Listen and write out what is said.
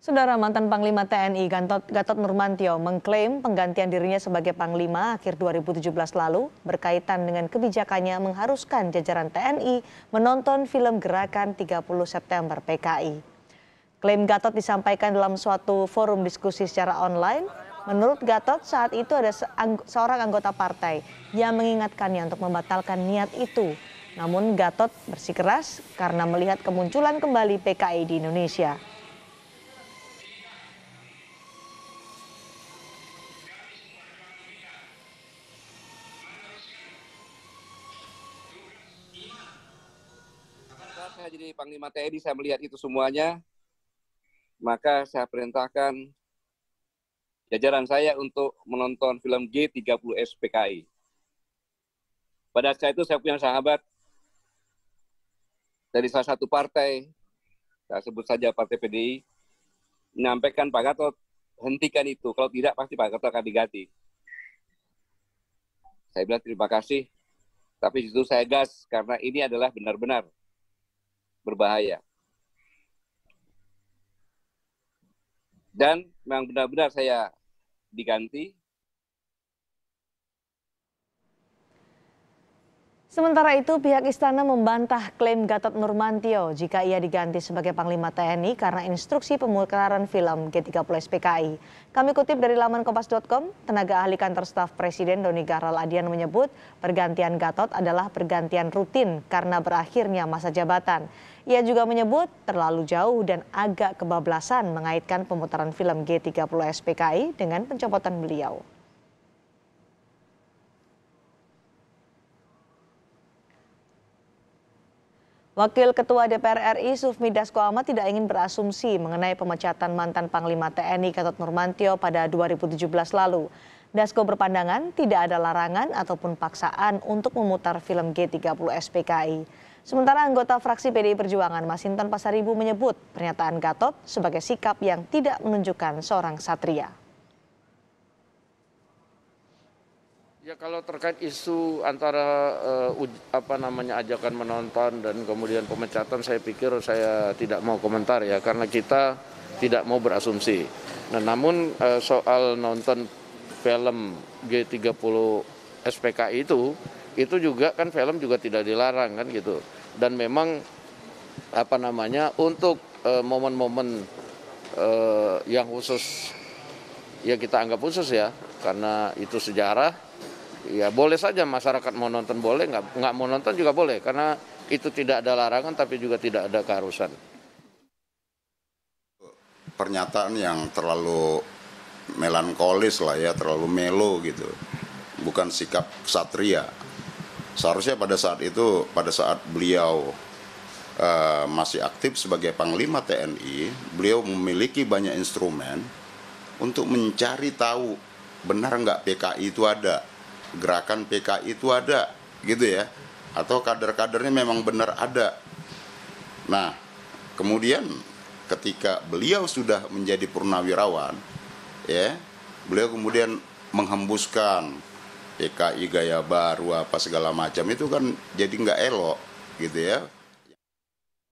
Saudara mantan Panglima TNI Gatot, Gatot Nurmantio mengklaim penggantian dirinya sebagai Panglima akhir 2017 lalu berkaitan dengan kebijakannya mengharuskan jajaran TNI menonton film gerakan 30 September PKI. Klaim Gatot disampaikan dalam suatu forum diskusi secara online. Menurut Gatot, saat itu ada seorang anggota partai yang mengingatkannya untuk membatalkan niat itu. Namun Gatot bersikeras karena melihat kemunculan kembali PKI di Indonesia. saya jadi Panglima TNI, saya melihat itu semuanya, maka saya perintahkan jajaran saya untuk menonton film G30S PKI. Pada saat itu saya punya sahabat dari salah satu partai, saya sebut saja Partai PDI, menyampaikan Pak Gatot, hentikan itu. Kalau tidak, pasti Pak Gatot akan diganti. Saya bilang terima kasih, tapi justru saya gas karena ini adalah benar-benar berbahaya. Dan memang benar-benar saya diganti Sementara itu pihak istana membantah klaim Gatot Nurmantio jika ia diganti sebagai Panglima TNI karena instruksi pemutaran film G30 SPKI. Kami kutip dari laman kompas.com, tenaga ahli kantor staf Presiden Doni Gahral Adian menyebut pergantian Gatot adalah pergantian rutin karena berakhirnya masa jabatan. Ia juga menyebut terlalu jauh dan agak kebablasan mengaitkan pemutaran film G30 SPKI dengan pencopotan beliau. Wakil Ketua DPR RI Sufmi Dasko Ahmad tidak ingin berasumsi mengenai pemecatan mantan Panglima TNI Gatot Nurmantio pada 2017 lalu. Dasko berpandangan tidak ada larangan ataupun paksaan untuk memutar film G30 SPKI. Sementara anggota fraksi PDI Perjuangan Masinton Pasaribu menyebut pernyataan Gatot sebagai sikap yang tidak menunjukkan seorang satria. Ya kalau terkait isu antara uh, uj, apa namanya ajakan menonton dan kemudian pemecatan saya pikir saya tidak mau komentar ya karena kita tidak mau berasumsi. Nah, namun uh, soal nonton film G30 SPK itu itu juga kan film juga tidak dilarang kan gitu. Dan memang apa namanya untuk uh, momen-momen uh, yang khusus ya kita anggap khusus ya karena itu sejarah ya boleh saja masyarakat mau nonton boleh, nggak nggak mau nonton juga boleh karena itu tidak ada larangan tapi juga tidak ada keharusan. Pernyataan yang terlalu melankolis lah ya, terlalu melo gitu, bukan sikap satria. Seharusnya pada saat itu, pada saat beliau uh, masih aktif sebagai Panglima TNI, beliau memiliki banyak instrumen untuk mencari tahu benar nggak PKI itu ada gerakan PKI itu ada gitu ya atau kader-kadernya memang benar ada nah kemudian ketika beliau sudah menjadi purnawirawan ya beliau kemudian menghembuskan PKI gaya baru apa segala macam itu kan jadi nggak elok gitu ya